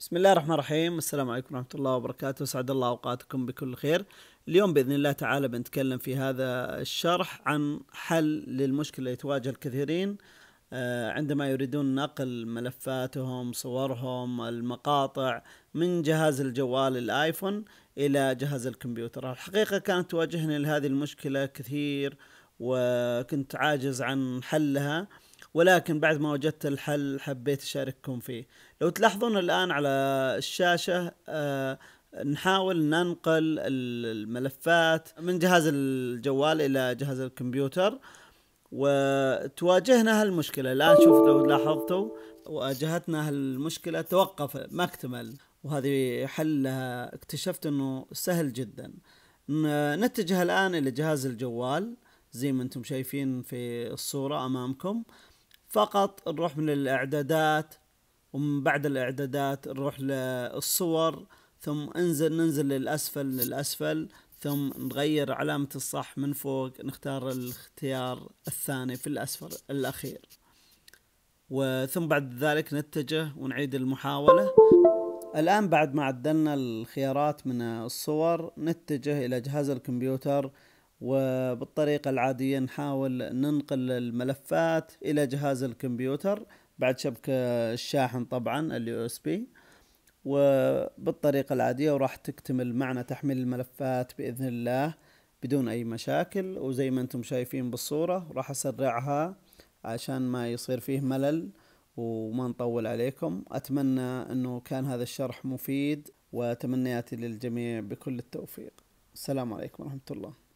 بسم الله الرحمن الرحيم السلام عليكم ورحمة الله وبركاته سعد الله أوقاتكم بكل خير اليوم بإذن الله تعالى بنتكلم في هذا الشرح عن حل للمشكلة اللي تواجه الكثيرين آه، عندما يريدون نقل ملفاتهم صورهم المقاطع من جهاز الجوال الآيفون إلى جهاز الكمبيوتر الحقيقة كانت تواجهني هذه المشكلة كثير وكنت عاجز عن حلها ولكن بعد ما وجدت الحل حبيت اشارككم فيه لو تلاحظون الان على الشاشه آه نحاول ننقل الملفات من جهاز الجوال الى جهاز الكمبيوتر وتواجهنا هالمشكلة الآن شوف لو لاحظتوا واجهتنا هالمشكلة توقف ما اكتمل وهذه حلها اكتشفت انه سهل جدا نتجه الآن الى جهاز الجوال زي ما انتم شايفين في الصورة امامكم فقط نروح من الاعدادات ومن بعد الاعدادات نروح للصور ثم انزل ننزل للاسفل للاسفل ثم نغير علامة الصح من فوق نختار الاختيار الثاني في الأسفل الأخير وثم بعد ذلك نتجه ونعيد المحاولة الآن بعد ما عدلنا الخيارات من الصور نتجه إلى جهاز الكمبيوتر وبالطريقة العادية نحاول ننقل الملفات إلى جهاز الكمبيوتر بعد شبكة الشاحن طبعا اس USB وبالطريقة العادية وراح تكتمل معنا تحميل الملفات بإذن الله بدون أي مشاكل وزي ما أنتم شايفين بالصورة راح أسرعها عشان ما يصير فيه ملل وما نطول عليكم أتمنى أنه كان هذا الشرح مفيد وتمنياتي للجميع بكل التوفيق السلام عليكم ورحمة الله